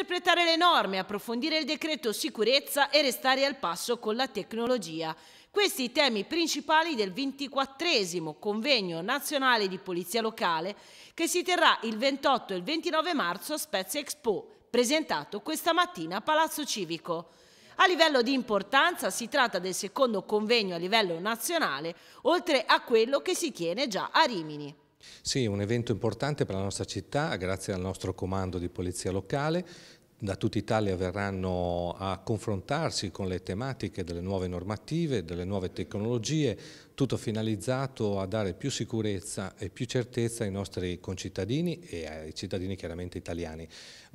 interpretare le norme, approfondire il decreto sicurezza e restare al passo con la tecnologia. Questi i temi principali del 24 Convegno Nazionale di Polizia Locale che si terrà il 28 e il 29 marzo a Spezia Expo, presentato questa mattina a Palazzo Civico. A livello di importanza si tratta del secondo convegno a livello nazionale, oltre a quello che si tiene già a Rimini. Sì, un evento importante per la nostra città, grazie al nostro comando di polizia locale da tutta Italia verranno a confrontarsi con le tematiche delle nuove normative, delle nuove tecnologie, tutto finalizzato a dare più sicurezza e più certezza ai nostri concittadini e ai cittadini chiaramente italiani.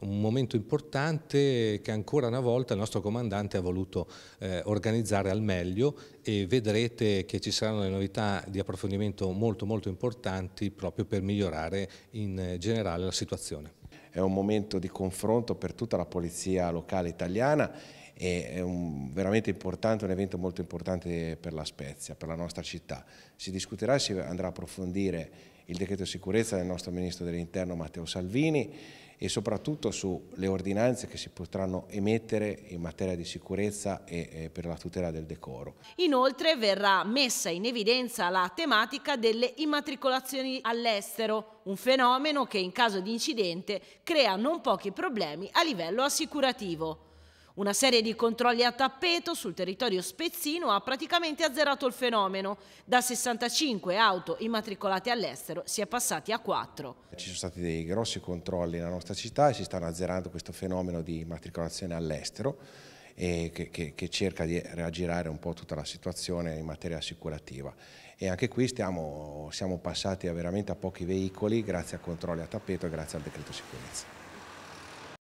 Un momento importante che ancora una volta il nostro comandante ha voluto eh, organizzare al meglio e vedrete che ci saranno le novità di approfondimento molto molto importanti proprio per migliorare in eh, generale la situazione è un momento di confronto per tutta la polizia locale italiana e è un, veramente importante, un evento molto importante per la Spezia, per la nostra città. Si discuterà e si andrà a approfondire il decreto di sicurezza del nostro Ministro dell'Interno Matteo Salvini, e soprattutto sulle ordinanze che si potranno emettere in materia di sicurezza e per la tutela del decoro. Inoltre verrà messa in evidenza la tematica delle immatricolazioni all'estero, un fenomeno che in caso di incidente crea non pochi problemi a livello assicurativo. Una serie di controlli a tappeto sul territorio spezzino ha praticamente azzerato il fenomeno. Da 65 auto immatricolate all'estero si è passati a 4. Ci sono stati dei grossi controlli nella nostra città e si stanno azzerando questo fenomeno di immatricolazione all'estero eh, che, che, che, cerca di reagirare un po' tutta la situazione in materia assicurativa. E anche qui stiamo, siamo passati a veramente a pochi veicoli grazie a controlli a tappeto e grazie al decreto sicurezza.